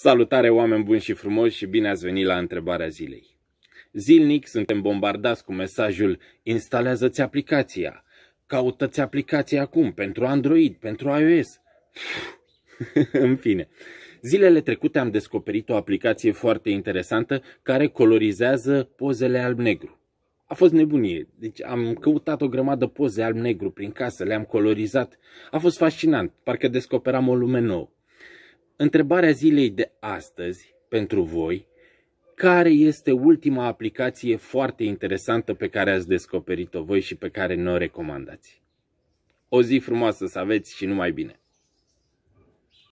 Salutare oameni buni și frumoși și bine ați venit la întrebarea zilei. Zilnic suntem bombardați cu mesajul instalează-ți aplicația, caută-ți aplicația acum pentru Android, pentru iOS. În fine, zilele trecute am descoperit o aplicație foarte interesantă care colorizează pozele alb-negru a fost nebunie. Deci am căutat o grămadă poze alb-negru prin casă, le-am colorizat. A fost fascinant, parcă descoperam o lume nouă. Întrebarea zilei de astăzi pentru voi, care este ultima aplicație foarte interesantă pe care ați descoperit-o voi și pe care nu o recomandați? O zi frumoasă să aveți și numai bine!